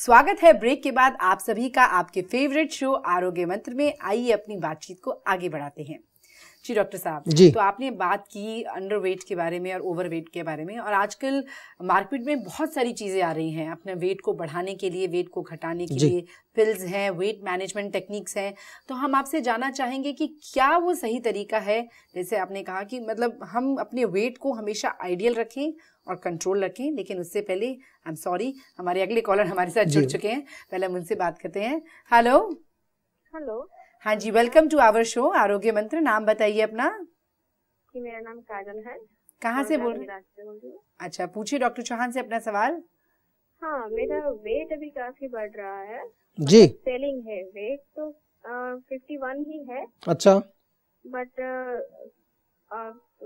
स्वागत है ब्रेक के बाद आप सभी का आपके फेवरेट शो आरोग्य मंत्र में आइए अपनी बातचीत को आगे बढ़ाते हैं जी डॉक्टर साहब जी तो आपने बात की अंडरवेट के बारे में और ओवरवेट के बारे में और आजकल मार्केट में बहुत सारी चीज़ें आ रही हैं अपने वेट को बढ़ाने के लिए वेट को घटाने के लिए पिल्स हैं वेट मैनेजमेंट टेक्निक्स हैं तो हम आपसे जानना चाहेंगे कि क्या वो सही तरीका है जैसे आपने कहा कि मतलब हम अपने वेट को हमेशा आइडियल रखें और कंट्रोल रखें लेकिन उससे पहले आई एम सॉरी हमारे अगले कॉलर हमारे साथ जुड़ चुके हैं पहले हम उनसे बात करते हैं हेलो हेलो हाँ जी welcome to our show Arogya Mantra नाम बताइए अपना जी मेरा नाम काजल है कहाँ से बोल रहे अच्छा पूछिए डॉक्टर चौहान से अपना सवाल हाँ मेरा वेट अभी काफी बढ़ रहा है जी सेलिंग मतलब है वेट तो फिफ्टी वन ही है अच्छा बट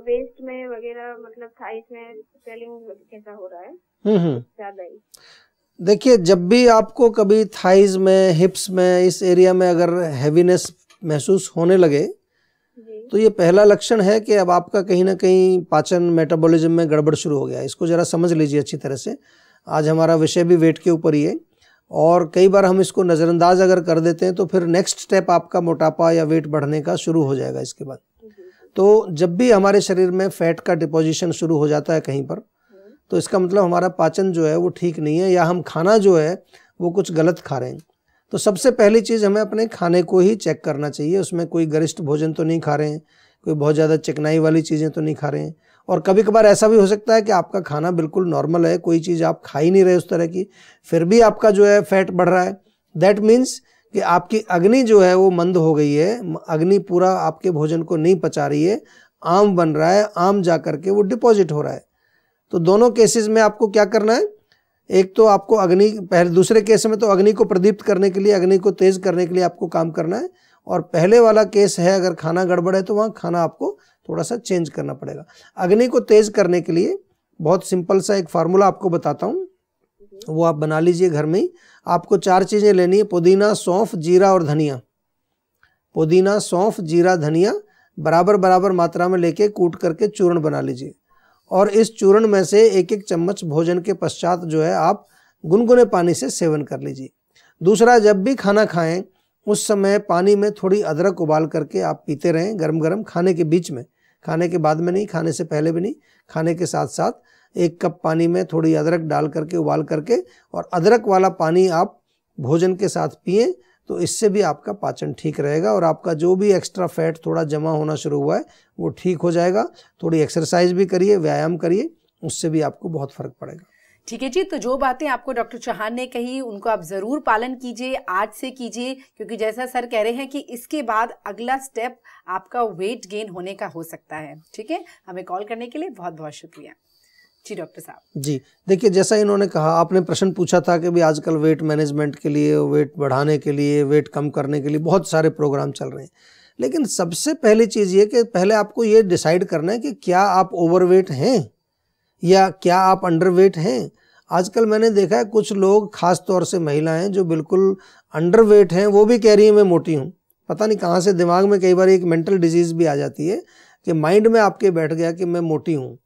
वेस्ट में वगैरह मतलब थाइस में सेलिंग कैसा हो रहा है हम्म, हम्म। ज्यादा ही देखिए जब भी आपको कभी थाइज में हिप्स में इस एरिया में अगर हैवीनेस महसूस होने लगे तो ये पहला लक्षण है कि अब आपका कहीं ना कहीं पाचन मेटाबॉलिज्म में गड़बड़ शुरू हो गया इसको ज़रा समझ लीजिए अच्छी तरह से आज हमारा विषय भी वेट के ऊपर ही है और कई बार हम इसको नज़रअंदाज अगर कर देते हैं तो फिर नेक्स्ट स्टेप आपका मोटापा या वेट बढ़ने का शुरू हो जाएगा इसके बाद तो जब भी हमारे शरीर में फैट का डिपोजिशन शुरू हो जाता है कहीं पर तो इसका मतलब हमारा पाचन जो है वो ठीक नहीं है या हम खाना जो है वो कुछ गलत खा रहे हैं तो सबसे पहली चीज़ हमें अपने खाने को ही चेक करना चाहिए उसमें कोई गरिष्ठ भोजन तो नहीं खा रहे हैं कोई बहुत ज़्यादा चिकनाई वाली चीज़ें तो नहीं खा रहे हैं और कभी कभार ऐसा भी हो सकता है कि आपका खाना बिल्कुल नॉर्मल है कोई चीज़ आप खा ही नहीं रहे उस तरह की फिर भी आपका जो है फैट बढ़ रहा है दैट मीन्स कि आपकी अग्नि जो है वो मंद हो गई है अग्नि पूरा आपके भोजन को नहीं पचा रही है आम बन रहा है आम जा करके वो डिपॉजिट हो रहा है तो दोनों केसेस में आपको क्या करना है एक तो आपको अग्नि पहले दूसरे केस में तो अग्नि को प्रदीप्त करने के लिए अग्नि को तेज करने के लिए आपको काम करना है और पहले वाला केस है अगर खाना गड़बड़ है तो वहाँ खाना आपको थोड़ा सा चेंज करना पड़ेगा अग्नि को तेज करने के लिए बहुत सिंपल सा एक फार्मूला आपको बताता हूँ वो आप बना लीजिए घर में ही आपको चार चीज़ें लेनी है पुदीना सौंफ जीरा और धनिया पुदीना सौंफ जीरा धनिया बराबर बराबर मात्रा में लेके कूट करके चूर्ण बना लीजिए और इस चूर्ण में से एक एक चम्मच भोजन के पश्चात जो है आप गुनगुने पानी से सेवन कर लीजिए दूसरा जब भी खाना खाएं उस समय पानी में थोड़ी अदरक उबाल करके आप पीते रहें गर्म गर्म खाने के बीच में खाने के बाद में नहीं खाने से पहले भी नहीं खाने के साथ साथ एक कप पानी में थोड़ी अदरक डाल करके उबाल करके और अदरक वाला पानी आप भोजन के साथ पिए तो इससे भी आपका पाचन ठीक रहेगा और आपका जो भी एक्स्ट्रा फैट थोड़ा जमा होना शुरू हुआ है वो ठीक हो जाएगा थोड़ी एक्सरसाइज भी करिए व्यायाम करिए उससे भी आपको बहुत फर्क पड़ेगा ठीक है जी तो जो बातें आपको डॉक्टर चौहान ने कही उनको आप ज़रूर पालन कीजिए आज से कीजिए क्योंकि जैसा सर कह रहे हैं कि इसके बाद अगला स्टेप आपका वेट गेन होने का हो सकता है ठीक है हमें कॉल करने के लिए बहुत बहुत शुक्रिया जी डॉक्टर साहब जी देखिए जैसा इन्होंने कहा आपने प्रश्न पूछा था कि भी आजकल वेट मैनेजमेंट के लिए वेट बढ़ाने के लिए वेट कम करने के लिए बहुत सारे प्रोग्राम चल रहे हैं लेकिन सबसे पहली चीज़ ये कि पहले आपको ये डिसाइड करना है कि क्या आप ओवरवेट हैं या क्या आप अंडरवेट हैं आजकल मैंने देखा है कुछ लोग खास तौर से महिलाएं जो बिल्कुल अंडरवेट हैं वो भी कह रही हैं मैं मोटी हूँ पता नहीं कहाँ से दिमाग में कई बार एक मेंटल डिजीज़ भी आ जाती है कि माइंड में आपके बैठ गया कि मैं मोटी हूँ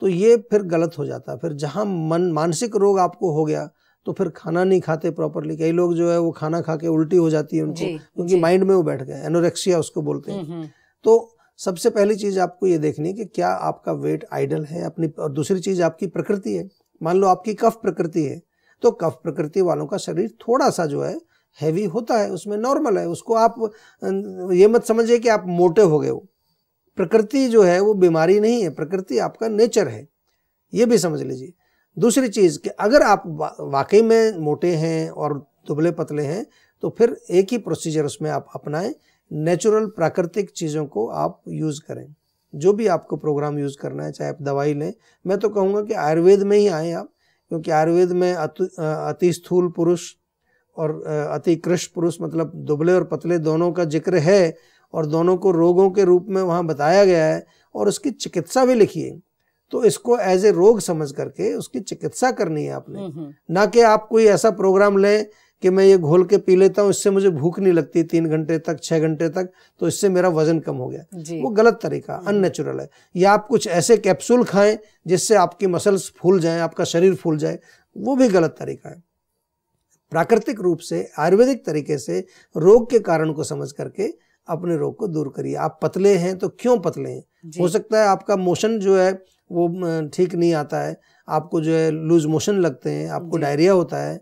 तो ये फिर गलत हो जाता है फिर जहाँ मन मानसिक रोग आपको हो गया तो फिर खाना नहीं खाते प्रॉपरली कई लोग जो है वो खाना खा के उल्टी हो जाती है उनको क्योंकि माइंड में वो बैठ गए एनोरेक्सिया उसको बोलते हैं हम्म, हम्म। तो सबसे पहली चीज़ आपको ये देखनी है कि क्या आपका वेट आइडल है अपनी और दूसरी चीज़ आपकी प्रकृति है मान लो आपकी कफ प्रकृति है तो कफ प्रकृति वालों का शरीर थोड़ा सा जो है हैवी होता है उसमें नॉर्मल है उसको आप अं, ये मत समझिए कि आप मोटे हो गए हो प्रकृति जो है वो बीमारी नहीं है प्रकृति आपका नेचर है ये भी समझ लीजिए दूसरी चीज़ कि अगर आप वाकई में मोटे हैं और दुबले पतले हैं तो फिर एक ही प्रोसीजर उसमें आप अपनाएं नेचुरल प्राकृतिक चीज़ों को आप यूज़ करें जो भी आपको प्रोग्राम यूज़ करना है चाहे आप दवाई लें मैं तो कहूँगा कि आयुर्वेद में ही आएँ आप क्योंकि आयुर्वेद में अति स्थूल पुरुष और अति कृष्ण पुरुष मतलब दुबले और पतले दोनों का जिक्र है और दोनों को रोगों के रूप में वहाँ बताया गया है और उसकी चिकित्सा भी लिखी है तो इसको एज ए रोग समझ करके उसकी चिकित्सा करनी है आपने हम्म, हम्म। ना कि आप कोई ऐसा प्रोग्राम लें कि मैं ये घोल के पी लेता हूँ इससे मुझे भूख नहीं लगती तीन घंटे तक छः घंटे तक तो इससे मेरा वजन कम हो गया वो गलत तरीका अननेचुरल हम्म। है या आप कुछ ऐसे कैप्सूल खाएं जिससे आपकी मसल्स फूल जाएं आपका शरीर फूल जाए वो भी गलत तरीका है प्राकृतिक रूप से आयुर्वेदिक तरीके से रोग के कारण को समझ करके अपने रोग को दूर करिए आप पतले हैं तो क्यों पतले हैं हो सकता है आपका मोशन जो है वो ठीक नहीं आता है आपको जो है लूज मोशन लगते हैं आपको डायरिया होता है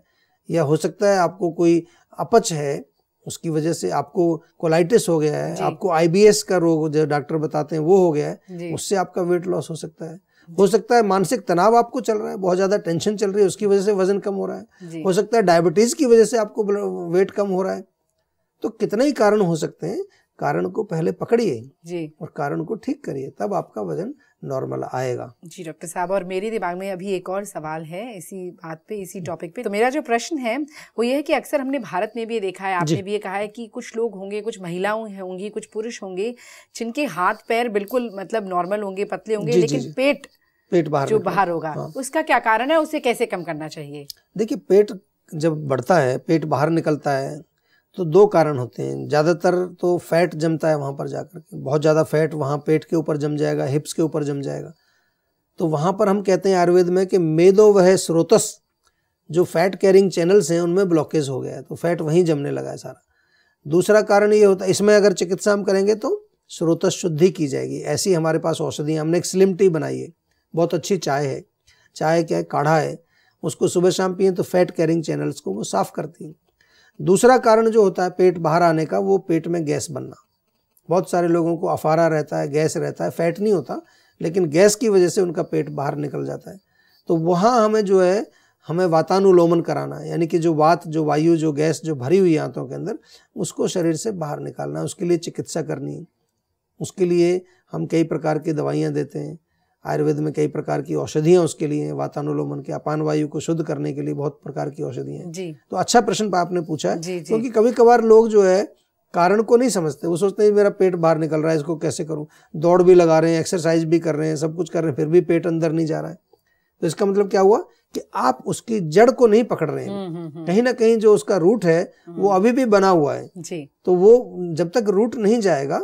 या हो सकता है आपको कोई अपच है उसकी वजह से आपको कोलाइटिस हो गया है आपको आईबीएस का रोग जो डॉक्टर बताते हैं वो हो गया है उससे आपका वेट लॉस हो सकता है हो सकता है मानसिक तनाव आपको चल रहा है बहुत ज़्यादा टेंशन चल रही है उसकी वजह से वजन कम हो रहा है हो सकता है डायबिटीज़ की वजह से आपको वेट कम हो रहा है तो कितने ही कारण हो सकते हैं कारण को पहले पकड़िए जी और कारण को ठीक करिए तब आपका वजन नॉर्मल आएगा जी डॉक्टर साहब और मेरे दिमाग में अभी एक और सवाल है इसी बात पे इसी टॉपिक पे तो मेरा जो प्रश्न है वो ये है कि अक्सर हमने भारत में भी देखा है आपने भी ये कहा है कि कुछ लोग होंगे कुछ महिलाओं होंगी कुछ पुरुष होंगे जिनके हाथ पैर बिल्कुल मतलब नॉर्मल होंगे पतले होंगे लेकिन जी, पेट पेट बाहर जो बाहर होगा हाँ। उसका क्या कारण है उसे कैसे कम करना चाहिए देखिए पेट जब बढ़ता है पेट बाहर निकलता है तो दो कारण होते हैं ज़्यादातर तो फैट जमता है वहाँ पर जाकर के बहुत ज़्यादा फैट वहाँ पेट के ऊपर जम जाएगा हिप्स के ऊपर जम जाएगा तो वहाँ पर हम कहते हैं आयुर्वेद में कि मेदो वह स्रोतस जो फैट कैरिंग चैनल्स हैं उनमें ब्लॉकेज हो गया है तो फैट वहीं जमने लगा है सारा दूसरा कारण ये होता है इसमें अगर चिकित्सा हम करेंगे तो स्रोतस शुद्धि की जाएगी ऐसी हमारे पास औषधियाँ हमने एक स्लिम टी बनाई है बहुत अच्छी चाय है चाय क्या है काढ़ा है उसको सुबह शाम पिए तो फैट कैरिंग चैनल्स को वो साफ़ करती है दूसरा कारण जो होता है पेट बाहर आने का वो पेट में गैस बनना बहुत सारे लोगों को अफारा रहता है गैस रहता है फैट नहीं होता लेकिन गैस की वजह से उनका पेट बाहर निकल जाता है तो वहाँ हमें जो है हमें वातानुलोमन कराना है यानी कि जो वात जो वायु जो गैस जो भरी हुई है आंतों के अंदर उसको शरीर से बाहर निकालना है उसके लिए चिकित्सा करनी है उसके लिए हम कई प्रकार की दवाइयाँ देते हैं आयुर्वेद में कई प्रकार की औषधियां उसके लिए हैं वातानुलोमन के अपान वायु को शुद्ध करने के लिए बहुत प्रकार की औषधियां हैं तो अच्छा प्रश्न आपने पूछा है क्योंकि तो कभी कभार लोग जो है कारण को नहीं समझते वो सोचते हैं मेरा पेट बाहर निकल रहा है इसको कैसे करूं दौड़ भी लगा रहे हैं एक्सरसाइज भी कर रहे हैं सब कुछ कर रहे हैं फिर भी पेट अंदर नहीं जा रहा है तो इसका मतलब क्या हुआ कि आप उसकी जड़ को नहीं पकड़ रहे हैं हम्म, हम्म, हम्म। कहीं ना कहीं जो उसका रूट है वो अभी भी बना हुआ है जी तो वो जब तक रूट नहीं जाएगा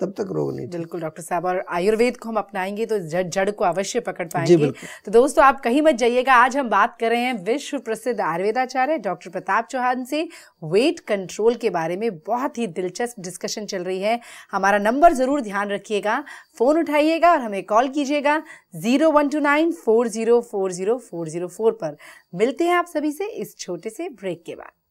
तब तक रोग नहीं बिल्कुल डॉक्टर साहब और आयुर्वेद को हम अपनाएंगे तो जड़ जड़ को अवश्य पकड़ पाएंगे तो दोस्तों आप कहीं मत जाइएगा आज हम बात कर रहे हैं विश्व प्रसिद्ध आयुर्वेदाचार्य डॉक्टर प्रताप चौहान से वेट कंट्रोल के बारे में बहुत ही दिलचस्प डिस्कशन चल रही है हमारा नंबर जरूर ध्यान रखिएगा फोन उठाइएगा और हमें कॉल कीजिएगा zero one two nine four zero four zero four zero four पर मिलते हैं आप सभी से इस छोटे से ब्रेक के बाद